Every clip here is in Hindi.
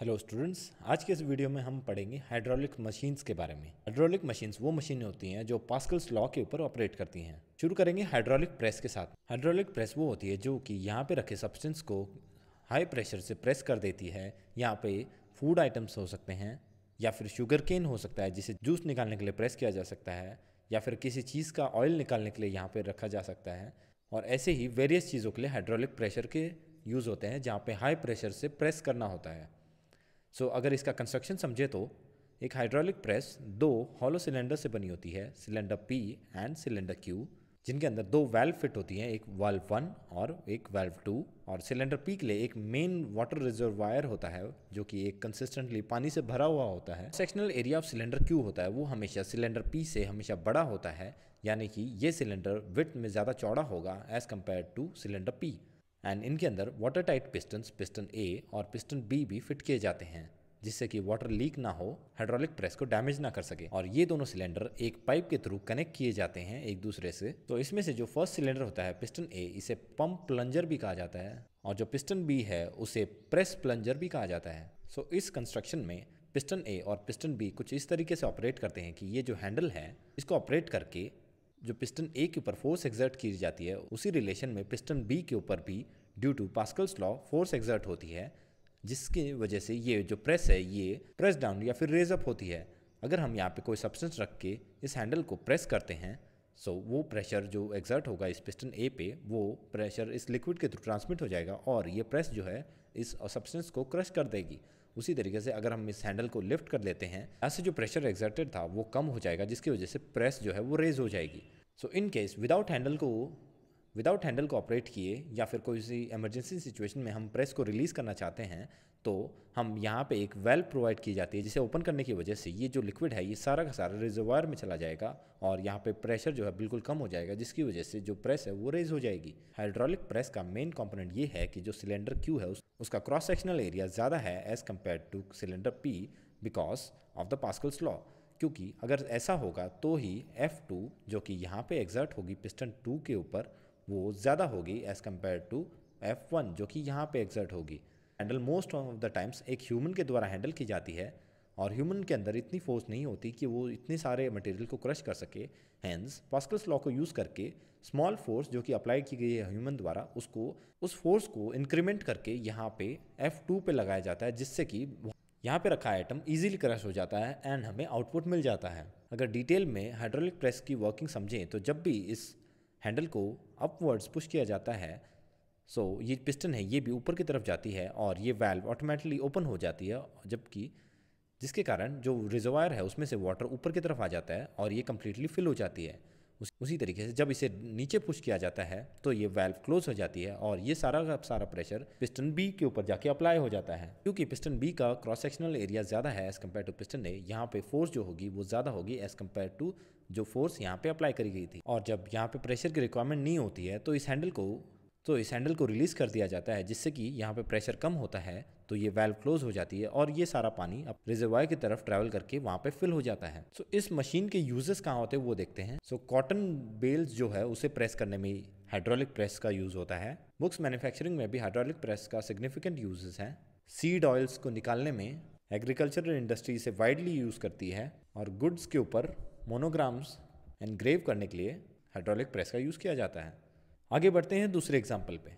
हेलो स्टूडेंट्स आज के इस वीडियो में हम पढ़ेंगे हाइड्रोलिक मशीन्स के बारे में हाइड्रोलिक मशीन्स वो मशीनें होती हैं जो पास्कल्स लॉ के ऊपर ऑपरेट करती हैं शुरू करेंगे हाइड्रोलिक प्रेस के साथ हाइड्रोलिक प्रेस वो होती है जो कि यहाँ पे रखे सब्सटेंस को हाई प्रेशर से प्रेस कर देती है यहाँ पे फूड आइटम्स हो सकते हैं या फिर शुगर केन हो सकता है जिसे जूस निकालने के लिए प्रेस किया जा सकता है या फिर किसी चीज़ का ऑयल निकालने के लिए यहाँ पर रखा जा सकता है और ऐसे ही वेरियस चीज़ों के लिए हाइड्रोलिक प्रेशर के यूज़ होते हैं जहाँ पर हाई प्रेशर से प्रेस करना होता है सो so, अगर इसका कंस्ट्रक्शन समझे तो एक हाइड्रोलिक प्रेस दो हॉलो सिलेंडर से बनी होती है cylinder P and cylinder Q जिनके अंदर दो वेल्व फिट होती हैं एक वाल्व वन और एक वेल्व टू और सिलेंडर पी के लिए एक मेन वाटर रिजर्वायर होता है जो कि एक कंसिस्टेंटली पानी से भरा हुआ होता है sectional area of cylinder Q होता है वो हमेशा सिलेंडर पी से हमेशा बड़ा होता है यानी कि ये सिलेंडर विथ में ज़्यादा चौड़ा होगा as compare to cylinder P and इनके अंदर water tight piston piston A और पिस्टन बी भी फिट किए जाते हैं जिससे कि वाटर लीक ना हो हाइड्रोलिक प्रेस को डैमेज ना कर सके और ये दोनों सिलेंडर एक पाइप के थ्रू कनेक्ट किए जाते हैं एक दूसरे से तो इसमें से जो फर्स्ट सिलेंडर होता है पिस्टन ए इसे पंप प्लंजर भी कहा जाता है और जो पिस्टन बी है उसे प्रेस प्लंजर भी कहा जाता है सो so, इस कंस्ट्रक्शन में पिस्टन ए और पिस्टन बी कुछ इस तरीके से ऑपरेट करते हैं कि ये जो हैंडल है इसको ऑपरेट करके जो पिस्टन ए के ऊपर फोर्स एग्जर्ट की जाती है उसी रिलेशन में पिस्टन बी के ऊपर भी due to Pascal's law force exert होती है जिसकी वजह से ये जो प्रेस है ये प्रेस डाउन या फिर रेज अप होती है अगर हम यहाँ पे कोई सब्सटेंस रख के इस हैंडल को प्रेस करते हैं सो so, वो प्रेशर जो एग्जर्ट होगा इस पिस्टन ए पे वो प्रेशर इस लिक्विड के थ्रू ट्रांसमिट हो जाएगा और ये प्रेस जो है इस सब्सटेंस को क्रश कर देगी उसी तरीके से अगर हम इस हैंडल को लिफ्ट कर लेते हैं ऐसे जो प्रेशर एग्जर्टेड था वो कम हो जाएगा जिसकी वजह से प्रेस जो है वो रेज हो जाएगी so in case without handle को विदाउट हैंडल को ऑपरेट किए या फिर कोई सी इमरजेंसी सिचुएशन में हम प्रेस को रिलीज़ करना चाहते हैं तो हम यहाँ पे एक वेल प्रोवाइड की जाती है जिसे ओपन करने की वजह से ये जो लिक्विड है ये सारा का सारा रिजर्वायर में चला जाएगा और यहाँ पे प्रेशर जो है बिल्कुल कम हो जाएगा जिसकी वजह से जो प्रेस है वो रेज हो जाएगी हाइड्रोलिक प्रेस का मेन कॉम्पोनेंट ये है कि जो सिलेंडर क्यू है उस, उसका क्रॉस सेक्शनल एरिया ज़्यादा है as compare to cylinder P because of the Pascal's law क्योंकि अगर ऐसा होगा तो ही F2 जो कि यहाँ पे एग्जर्ट होगी पिस्टन 2 के ऊपर वो ज़्यादा होगी एज़ कम्पेयर टू F1 जो कि यहाँ पे एग्जर्ट होगी handle most of the times एक ह्यूमन के द्वारा हैंडल की जाती है और ह्यूमन के अंदर इतनी फोर्स नहीं होती कि वो इतने सारे मटेरियल को क्रश कर सके हैंड्स पास्कल्स लॉ को यूज़ करके स्मॉल फोर्स जो कि अप्लाई की गई है ह्यूमन द्वारा उसको उस फोर्स को इंक्रीमेंट करके यहाँ पे एफ़ टू पर लगाया जाता है जिससे कि यहाँ पे रखा आइटम इजीली क्रश हो जाता है एंड हमें आउटपुट मिल जाता है अगर डिटेल में हाइड्रोलिक प्रेस की वर्किंग समझें तो जब भी इस हैंडल को अपवर्ड्स पुश किया जाता है सो so, ये पिस्टन है ये भी ऊपर की तरफ जाती है और ये वैल्व ऑटोमेटिकली ओपन हो जाती है जबकि जिसके कारण जो रिजर्वायर है उसमें से वाटर ऊपर की तरफ आ जाता है और ये कम्प्लीटली फिल हो जाती है उसी तरीके से जब इसे नीचे पुश किया जाता है तो ये वेल्व क्लोज हो जाती है और ये सारा का सारा प्रेशर पिस्टन बी के ऊपर जाके अप्लाई हो जाता है क्योंकि पिस्टन बी का क्रॉस सेक्शनल एरिया ज़्यादा है as compare to piston A यहाँ पे फोर्स जो होगी वो ज़्यादा होगी एज कम्पेयर टू जो फोर्स यहाँ पे अप्लाई करी गई थी और जब यहाँ पे प्रेशर की रिक्वायरमेंट नहीं होती है तो इस हैंडल को तो इस हैंडल को रिलीज़ कर दिया जाता है जिससे कि यहाँ पे प्रेशर कम होता है तो ये वेल्व क्लोज हो जाती है और ये सारा पानी अब रिजर्वायर की तरफ ट्रैवल करके वहाँ पे फिल हो जाता है सो इस मशीन के यूजेस कहाँ होते हैं वो देखते हैं सो कॉटन बेल्स जो है उसे प्रेस करने में हाइड्रोलिक प्रेस का यूज़ होता है बुक्स मैन्युफैक्चरिंग में भी हाइड्रोलिक प्रेस का सिग्निफिकेंट यूजेस है सीड ऑयल्स को निकालने में एग्रीकल्चरल इंडस्ट्री इसे वाइडली यूज़ करती है और गुड्स के ऊपर मोनोग्राम्स एनग्रेव करने के लिए हाइड्रोलिक प्रेस का यूज़ किया जाता है आगे बढ़ते हैं दूसरे एग्जाम्पल पे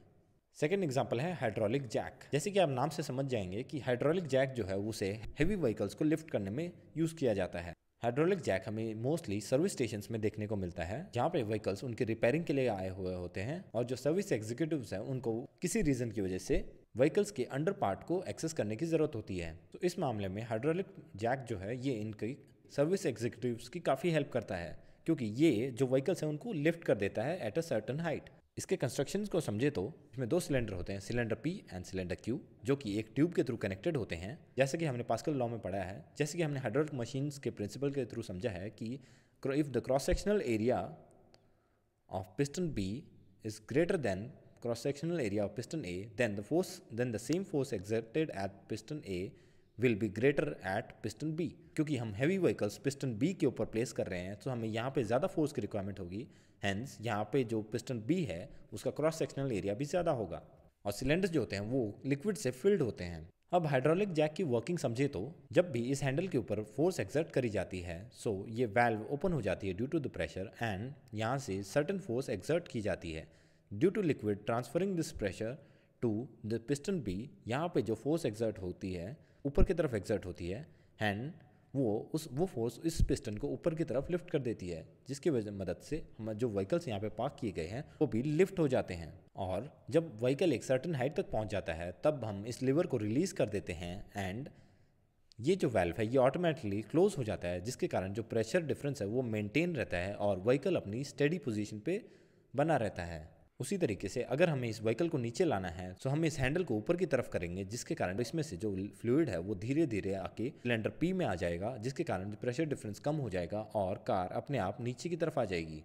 सेकेंड एग्जाम्पल है हाइड्रोलिक जैक जैसे कि आप नाम से समझ जाएंगे कि हाइड्रोलिक जैक जो है उसे हैवी व्हीकल्स को लिफ्ट करने में यूज़ किया जाता है हाइड्रोलिक जैक हमें मोस्टली सर्विस स्टेशन में देखने को मिलता है जहाँ पे व्हीकल्स उनके रिपेयरिंग के लिए आए हुए होते हैं और जो सर्विस एग्जीक्यूटिव हैं उनको किसी रीजन की वजह से व्हीकल्स के अंडर पार्ट को एक्सेस करने की ज़रूरत होती है तो इस मामले में हाइड्रोलिक जैक जो है ये इनकी सर्विस एग्जीक्यूटिव की काफ़ी हेल्प करता है क्योंकि ये जो व्हीकल्स हैं उनको लिफ्ट कर देता है एट अ सर्टन हाइट इसके कंस्ट्रक्शन को समझे तो इसमें दो सिलेंडर होते हैं cylinder P and cylinder Q जो कि एक ट्यूब के थ्रू कनेक्टेड होते हैं जैसे कि हमने पास्कल लॉ में पढ़ा है जैसे कि हमने हाइड्रोलिक मशीन्स के प्रिंसिपल के थ्रू समझा है कि if the cross sectional area of piston B is greater than cross sectional area of piston A then the force then the same force exerted at piston A will be greater at piston B क्योंकि हम हैवी व्हीकल्स पिस्टन बी के ऊपर प्लेस कर रहे हैं तो हमें यहाँ पे ज़्यादा फोर्स की रिक्वायरमेंट होगी हैंस यहाँ पे जो पिस्टन बी है उसका क्रॉस सेक्शनल एरिया भी ज़्यादा होगा और सिलेंडर्स जो होते हैं वो लिक्विड से फिल्ड होते हैं अब हाइड्रोलिक जैक की वर्किंग समझे तो जब भी इस हैंडल के ऊपर फोर्स एक्सर्ट करी जाती है सो ये वैल्व ओपन हो जाती है due to the pressure and यहाँ से सर्टन फोर्स एक्सर्ट की जाती है due to liquid transferring this pressure to the piston B यहाँ पे जो फोर्स एक्सर्ट होती है ऊपर की तरफ एग्जर्ट होती है हैंड वो उस वो फोर्स इस पिस्टन को ऊपर की तरफ लिफ्ट कर देती है जिसकी वजह मदद से हम जो व्हीकल्स यहाँ पे पार्क किए गए हैं वो भी लिफ्ट हो जाते हैं और जब व्हीकल एक सर्टन हाइट तक पहुँच जाता है तब हम इस लीवर को रिलीज़ कर देते हैं एंड ये जो वेल्व है ये ऑटोमेटिकली क्लोज हो जाता है जिसके कारण जो प्रेशर डिफरेंस है वो मेनटेन रहता है और व्हीकल अपनी स्टडी पोजिशन पर बना रहता है उसी तरीके से अगर हमें इस व्हीकल को नीचे लाना है तो हम इस हैंडल को ऊपर की तरफ करेंगे जिसके कारण इसमें से जो फ्लूड है वो धीरे धीरे आके सिलेंडर पी में आ जाएगा जिसके कारण प्रेशर डिफरेंस कम हो जाएगा और कार अपने आप नीचे की तरफ आ जाएगी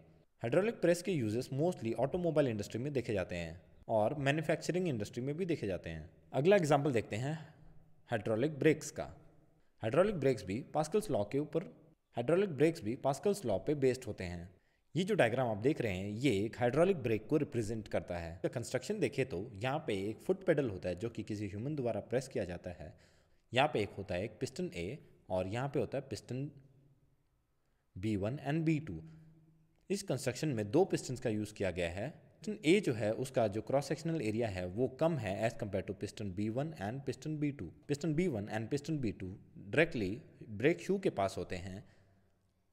हाइड्रोलिक प्रेस के यूजेस मोस्टली ऑटोमोबाइल इंडस्ट्री में देखे जाते हैं और मैन्युफैक्चरिंग इंडस्ट्री में भी देखे जाते हैं अगला एग्जाम्पल देखते हैं हाइड्रोलिक ब्रेक्स का हाइड्रोलिक ब्रेक्स भी पास्कल्स लॉ के ऊपर हाइड्रोलिक ब्रेक्स भी पास्कल्स लॉ पे बेस्ड होते हैं ये जो डायग्राम आप देख रहे हैं ये एक हाइड्रोलिक ब्रेक को रिप्रेजेंट करता है कंस्ट्रक्शन देखें तो यहाँ पे एक फुट पेडल होता है जो कि किसी ह्यूमन द्वारा प्रेस किया जाता है यहाँ पे एक होता है एक पिस्टन ए और यहाँ पे होता है piston B one and B two इस कंस्ट्रक्शन में दो पिस्टन का यूज़ किया गया है पिस्टन ए जो है उसका जो क्रॉस सेक्शनल एरिया है वो कम है as compare to piston B one and piston B two piston B one and piston B two directly brake shoe के पास होते हैं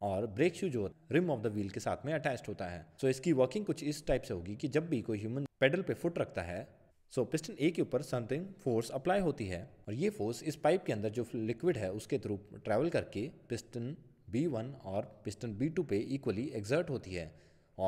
और ब्रेक शू जो रिम ऑफ द व्हील के साथ में अटैच होता है सो so, इसकी वर्किंग कुछ इस टाइप से होगी कि जब भी कोई ह्यूमन पेडल पे फुट रखता है सो so, पिस्टन ए के ऊपर समथिंग फोर्स अप्लाई होती है और ये फोर्स इस पाइप के अंदर जो लिक्विड है उसके थ्रू ट्रैवल करके पिस्टन बी वन और पिस्टन बी टू पे इक्वली एग्जर्ट होती है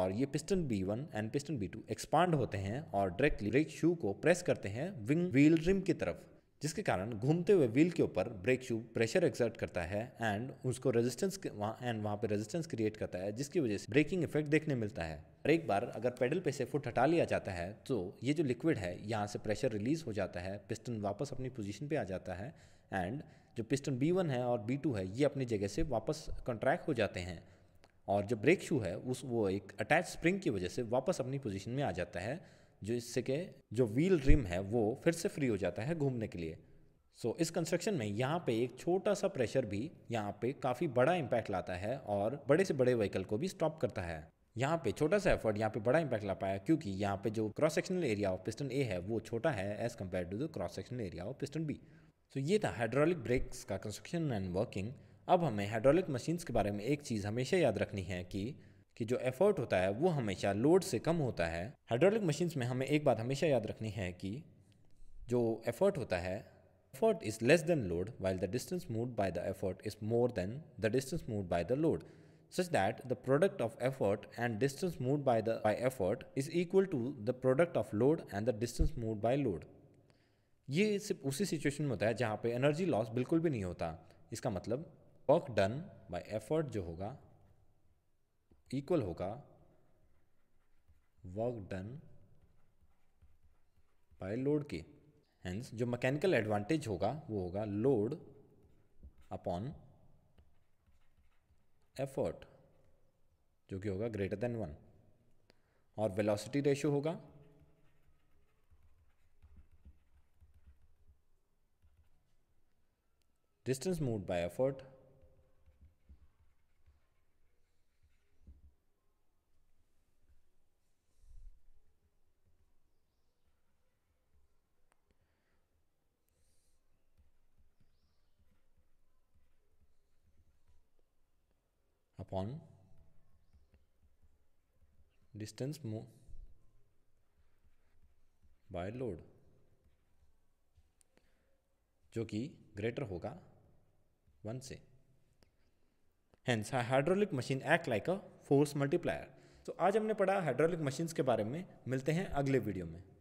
और ये piston B one and piston B two expand होते हैं और डायरेक्टली ब्रेक शू को प्रेस करते हैं विंग व्हील रिम की तरफ जिसके कारण घूमते हुए व्हील के ऊपर ब्रेक शू प्रेशर एक्सर्ट करता है एंड उसको रेजिस्टेंस वहाँ एंड वहाँ पे रेजिस्टेंस क्रिएट करता है जिसकी वजह से ब्रेकिंग इफेक्ट देखने मिलता है और एक बार अगर पेडल पे से फुट हटा लिया जाता है तो ये जो लिक्विड है यहाँ से प्रेशर रिलीज हो जाता है पिस्टन वापस अपनी पोजिशन पर आ जाता है एंड जो पिस्टन बी वन है और बी टू है ये अपनी जगह से वापस कंट्रैक्ट हो जाते हैं और जो ब्रेक शू है उस वो एक अटैच स्प्रिंग की वजह से वापस अपनी पोजिशन में आ जाता है जो इससे के जो व्हील रिम है वो फिर से फ्री हो जाता है घूमने के लिए सो so, इस कंस्ट्रक्शन में यहाँ पे एक छोटा सा प्रेशर भी यहाँ पे काफ़ी बड़ा इम्पैक्ट लाता है और बड़े से बड़े व्हीकल को भी स्टॉप करता है यहाँ पे छोटा सा एफर्ट यहाँ पे बड़ा इम्पैक्ट ला पाया क्योंकि यहाँ पे जो cross sectional area of piston A है वो छोटा है as compare to the cross sectional area of piston B so ये था हाइड्रोलिक ब्रेक्स का कंस्ट्रक्शन एंड वर्किंग अब हमें हाइड्रोलिक मशीन्स के बारे में एक चीज़ हमेशा याद रखनी है कि कि जो एफर्ट होता है वो हमेशा लोड से कम होता है हाइड्रोलिक मशीन्स में हमें एक बात हमेशा याद रखनी है कि जो एफर्ट होता है effort is less than load while the distance move by the effort is more than the distance move by the load such that the product of effort and distance move by the by effort is equal to the product of load and the distance move by load ये सिर्फ उसी सिचुएशन में होता है जहाँ पे एनर्जी लॉस बिल्कुल भी नहीं होता इसका मतलब वर्क डन बाय एफर्ट जो होगा इक्वल होगा वर्क डन बाय लोड के हैंस जो मैकेनिकल एडवांटेज होगा वो होगा लोड अपॉन एफर्ट जो कि होगा ग्रेटर देन वन और वेलोसिटी रेशियो होगा distance move by effort upon distance moved by load जो कि ग्रेटर होगा वन से hence hydraulic machine act like a force multiplier तो आज हमने पढ़ा हाइड्रोलिक मशीन्स के बारे में मिलते हैं अगले वीडियो में